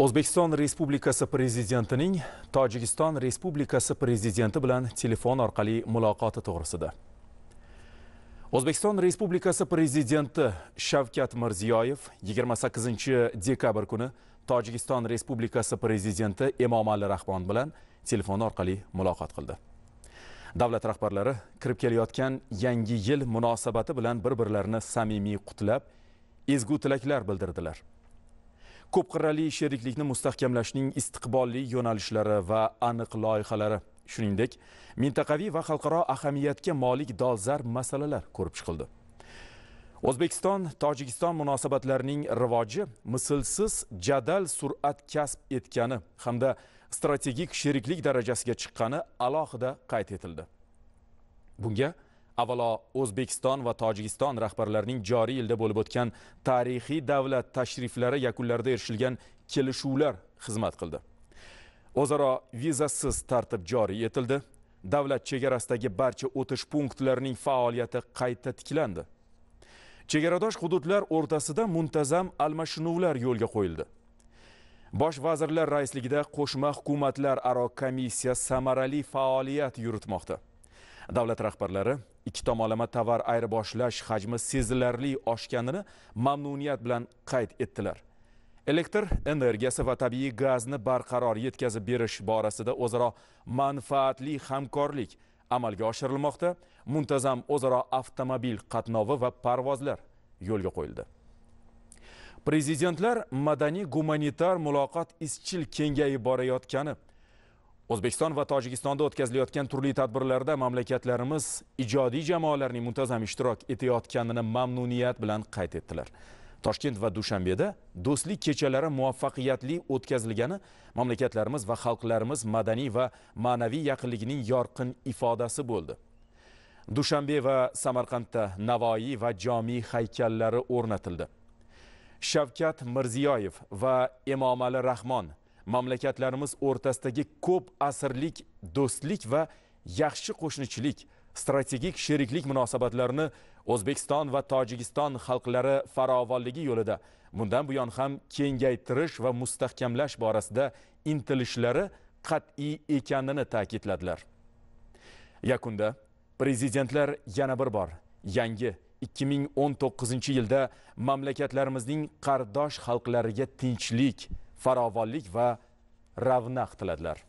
o'zbekiston respublikasi prezidentining tojikiston respublikasi prezidenti bilan telefon orqali muloqoti to'g'risida o'zbekiston respublikasi prezidenti shavkat mirziyoyev 28 dekabr kuni tojikiston respublikasi prezidenti emomali rahmon bilan telefon orqali muloqot qildi davlat rahbarlari kirib kelayotgan yangi yil munosabati bilan bir birlarini samimiy qutlab ezgu tilaklar bildirdilar ko'p qirrali sheriklikni mustahkamlashning istiqbolli yo'nalishlari va aniq loyihalari shuningdek mintaqaviy va xalqaro ahamiyatga molik dolzarb masalalar ko'rib chiqildi o'zbekiston tojikiston munosabatlarining rivoji mislsiz jadal sur'at kasb etgani hamda strategik sheriklik darajasiga chiqqani alohida qayd etildi bunga avvalo o'zbekiston va tojikiston rahbarlarining joriy yilda bo'lib o'tgan tarixiy davlat tashriflari yakunlarida erishilgan kelishuvlar xizmat qildi o'zaro vizasiz tartib joriy etildi davlat chegarasidagi barcha o'tish punktlarining faoliyati qayta tiklandi chegaradosh hududlar o'rtasida muntazam almashinuvlar yo'lga qo'yildi bosh vazirlar raisligida qo'shma hukumatlararo komissiya samarali faoliyat yuritmoqda davlat rahbarlari ikki tomonlama tovar ayirboshlash hajmi sezilarli oshganini mamnuniyat bilan qayd etdilar elektr energiyasi va tabiiy gazni barqaror yetkazib berish borasida o'zaro manfaatli hamkorlik amalga oshirilmoqda muntazam o'zaro avtomobil qatnovi va parvozlar yo'lga qo'yildi prezidentlar madaniy gumanitar muloqot izchil kengayib borayotgani o'zbekiston va tojikistonda o'tkazilayotgan turli tadbirlarda mamlakatlarimiz ijodiy jamoalarning muntazam ishtirok etayotganini mamnuniyat bilan qayd etdilar toshkent va dushanbeda do'stlik kechalari muvaffaqiyatli o'tkazilgani mamlakatlarimiz va xalqlarimiz madaniy va ma'naviy yaqinligining yorqin ifodasi bo'ldi dushanbe va samarqandda navoiy va jomiy haykallari o'rnatildi shavkat mirziyoyev va Imomali rahmon mamlakatlarimiz o'rtasidagi ko'p asrlik do'stlik va yaxshi qo'shnichilik strategik sheriklik munosabatlarini o'zbekiston va tojikiston xalqlari farovonligi yo'lida bundan buyon ham kengaytirish va mustahkamlash borasida intilishlari qat'iy ekanini ta'kidladilar yakunda prezidentlar yana bir bor yangi 2019 yilda mamlakatlarimizning qardosh xalqlariga tinchlik farovonlik va ravnaq tiladilar